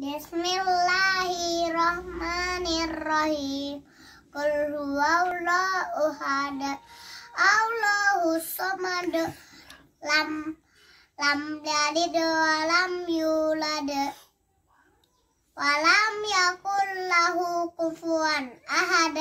Bismillahirrahmanirrahim. Qul huwallahu ahad. Allahu samad. Lam lam yalid wa lam yulad. Wa lam yakul lahu kufuwan ahad.